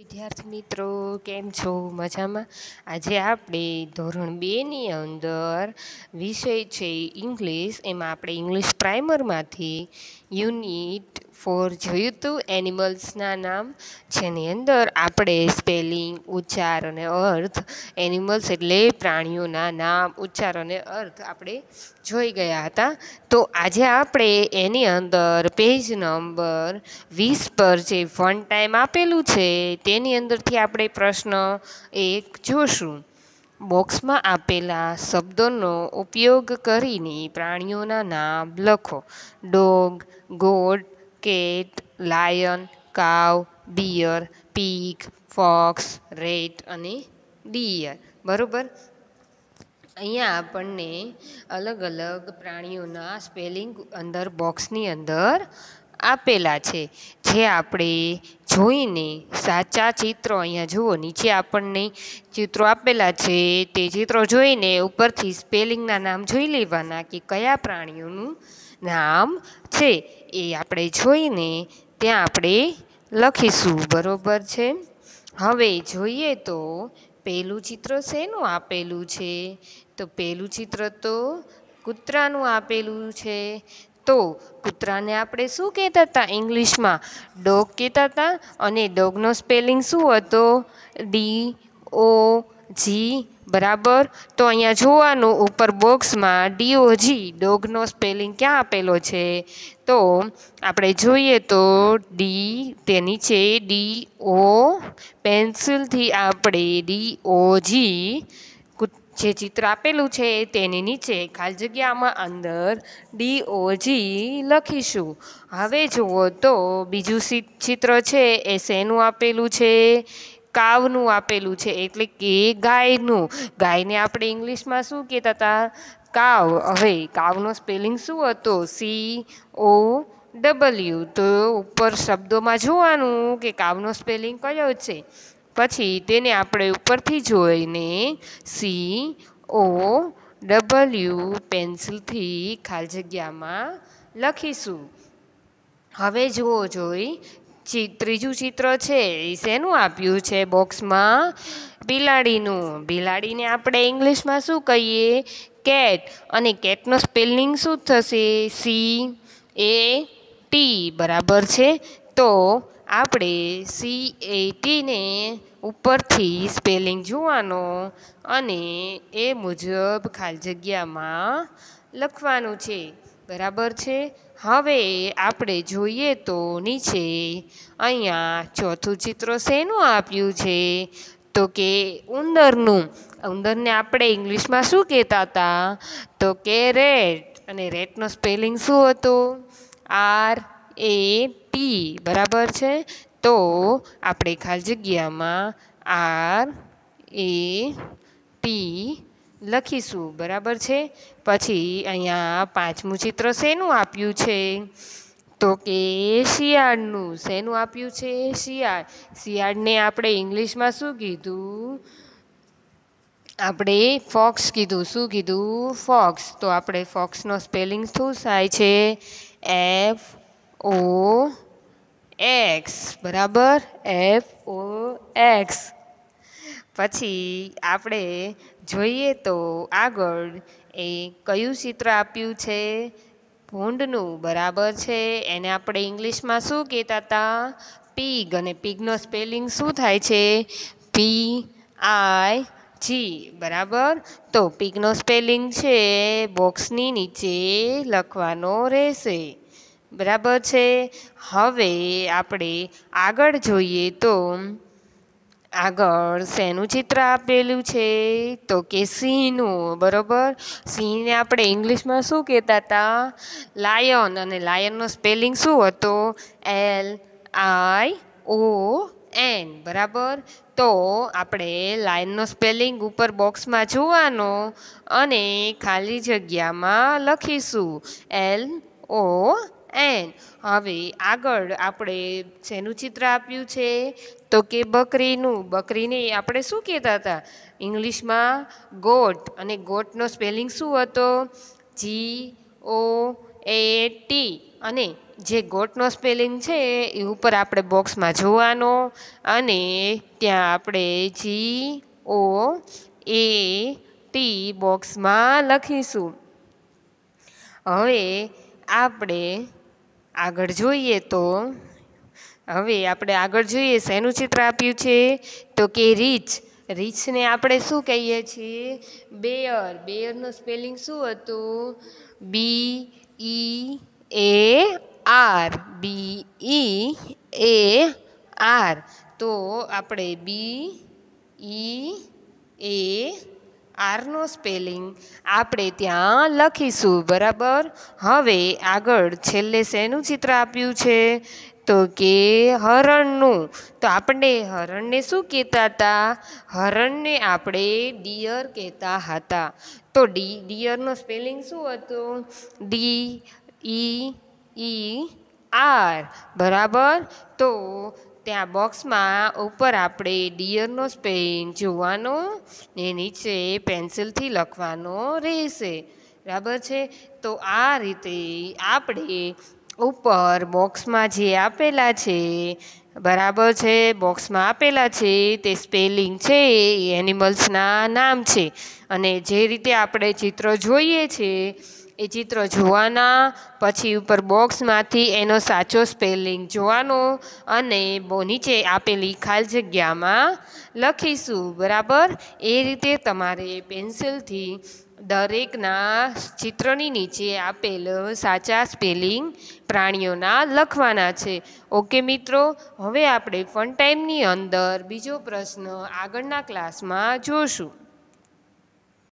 વિદ્યાર્થી મિત્રો કેમ છો મજામાં આજે આપણે ધોરણ બેની અંદર વિષય છે ઇંગ્લિશ એમાં આપણે ઇંગ્લિશ પ્રાઇમરમાંથી યુનિટ ફોર જોયું હતું એનિમલ્સના નામ જેની અંદર આપણે સ્પેલિંગ ઉચ્ચાર અને અર્થ એનિમલ્સ એટલે પ્રાણીઓના નામ ઉચ્ચાર અને અર્થ આપણે જોઈ ગયા હતા તો આજે આપણે એની અંદર પેજ નંબર વીસ પર જે ફન ટાઈમ આપેલું છે તેની અંદરથી આપણે પ્રશ્ન એક જોશું બોક્સમાં આપેલા શબ્દોનો ઉપયોગ કરીને પ્રાણીઓના નામ લખો dog goat cat lion cow bear pig fox rat અને ડિયર બરાબર અહીંયા આપણને અલગ અલગ પ્રાણીઓના સ્પેલિંગ અંદર બોક્સની અંદર આપેલા છે જે આપણે જોઈને સાચા ચિત્રો અહીંયા જુઓ નીચે આપણને ચિત્રો આપેલા છે તે ચિત્રો જોઈને ઉપરથી સ્પેલિંગના નામ જોઈ લેવાના કે કયા પ્રાણીઓનું નામ છે એ આપણે જોઈને ત્યાં આપણે લખીશું બરોબર છે હવે જોઈએ તો પહેલું ચિત્ર શેનું આપેલું છે તો પહેલું ચિત્ર તો કૂતરાનું આપેલું છે તો કૂતરાને આપણે શું કહેતા હતા ઇંગ્લિશમાં ડોગ કહેતા હતા અને ડોગનો સ્પેલિંગ શું હતો ડી ઓ જી બરાબર તો અહીંયા જોવાનું ઉપર બોક્સમાં ડીઓજી ડોગનો સ્પેલિંગ ક્યાં આપેલો છે તો આપણે જોઈએ તો ડી તે નીચે ડી ઓ પેન્સિલથી આપણે ડી ઓ જી જે ચિત્ર આપેલું છે તેની નીચે ખાલી જગ્યામાં અંદર ડી ઓ જી લખીશું હવે જુઓ તો બીજું ચિત્ર છે એ શેનું આપેલું છે કાવનું આપેલું છે એટલે કે ગાયનું ગાયને આપણે ઇંગ્લિશમાં શું કહેતા હતા કાવ હવે કાવનો સ્પેલિંગ શું હતો સી ઓ ડબલ્યુ તો ઉપર શબ્દોમાં જોવાનું કે કાવનો સ્પેલિંગ કયો છે પછી તેને આપણે ઉપરથી જોઈને સી ઓ ડબલ્યુ પેન્સિલથી ખાલી જગ્યામાં લખીશું હવે જુઓ જોઈ ચી ત્રીજું ચિત્ર છે એ શેનું આપ્યું છે બોક્સમાં બિલાડીનું બિલાડીને આપણે ઇંગ્લિશમાં શું કહીએ કેટ અને કેટનું સ્પેલિંગ શું થશે સી એ ટી બરાબર છે તો આપણે સી એ ટીને ઉપરથી સ્પેલિંગ જોવાનો અને એ મુજબ ખાલી જગ્યામાં લખવાનું છે બરાબર છે હવે આપણે જોઈએ તો નીચે અહીંયા ચોથું ચિત્ર શેનું આપ્યું છે તો કે ઉંદરનું ઉંદરને આપણે ઇંગ્લિશમાં શું કહેતા હતા તો કે રેટ અને રેટનો સ્પેલિંગ શું હતું આર એ ટી બરાબર છે તો આપણે ખાલી જગ્યામાં આર એ ટી લખીશું બરાબર છે પછી અહીંયા પાંચમું ચિત્ર શેનું આપ્યું છે તો કે શિયાળનું શેનું આપ્યું છે શિયાળ શિયાળને આપણે ઇંગ્લિશમાં શું કીધું આપણે ફોક્સ કીધું શું કીધું ફોક્સ તો આપણે ફોક્સનો સ્પેલિંગ શું થાય છે એફ ઓ એક્સ બરાબર એફ ઓ એક્સ પછી આપણે જોઈએ તો આગળ એ કયું ચિત્ર આપ્યું છે ભૂંડનું બરાબર છે એને આપણે ઇંગ્લિશમાં શું કહેતા હતા પીગ અને પીગનો સ્પેલિંગ શું થાય છે પી આઈ જી બરાબર તો પીગનો સ્પેલિંગ છે બોક્સની નીચે લખવાનો રહેશે બરાબર છે હવે આપણે આગળ જોઈએ તો આગળ શેનું ચિત્ર આપેલું છે તો કે સિંહનું બરાબર સિંહને આપણે ઇંગ્લિશમાં શું કહેતા હતા લાયન અને લાયનનો સ્પેલિંગ શું હતો એલ આઈ ઓ એન બરાબર તો આપણે લાયનનો સ્પેલિંગ ઉપર બોક્સમાં જોવાનો અને ખાલી જગ્યામાં લખીશું એલ ઓ એન હવે આગળ આપણે શેનું ચિત્ર આપ્યું છે તો કે બકરીનું બકરીને આપણે શું કહેતા હતા ઇંગ્લિશમાં ગોટ અને ગોટનો સ્પેલિંગ શું હતો જી ઓ એ ટી અને જે ગોટનો સ્પેલિંગ છે એ ઉપર આપણે બોક્સમાં જોવાનો અને ત્યાં આપણે જી ઓ એ ટી બોક્સમાં લખીશું હવે આપણે આગળ જોઈએ તો હવે આપણે આગળ જોઈએ શેનું ચિત્ર આપ્યું છે તો કે રીચ રીછને આપણે શું કહીએ છીએ બેયર બેયરનું સ્પેલિંગ શું હતું બી ઈ એ આર બી ઈ એ આર તો આપણે બી ઈ એ આરનું સ્પેલિંગ આપણે ત્યાં લખીશું બરાબર હવે આગળ છેલ્લે શેનું ચિત્ર આપ્યું છે તો કે હરણનું તો આપણે હરણને શું કહેતા હતા હરણને આપણે ડિયર કહેતા હતા તો ડી ડિયરનું સ્પેલિંગ શું હતું ડી ઈ ઈ આર બરાબર તો ત્યાં બોક્સમાં ઉપર આપણે ડિયરનો સ્પેઇન જોવાનો ને નીચે પેન્સિલથી લખવાનો રહેશે બરાબર છે તો આ રીતે આપણે ઉપર બોક્સમાં જે આપેલા છે બરાબર છે બોક્સમાં આપેલા છે તે સ્પેલિંગ છે એ એનિમલ્સના નામ છે અને જે રીતે આપણે ચિત્ર જોઈએ છીએ એ ચિત્ર જોવાના પછી ઉપર બોક્સમાંથી એનો સાચો સ્પેલિંગ જોવાનો અને નીચે આપેલી ખાલી જગ્યામાં લખીશું બરાબર એ રીતે તમારે પેન્સિલથી દરેકના ચિત્રની નીચે આપેલ સાચા સ્પેલિંગ પ્રાણીઓના લખવાના છે ઓકે મિત્રો હવે આપણે ફન ટાઈમની અંદર બીજો પ્રશ્ન આગળના ક્લાસમાં જોશું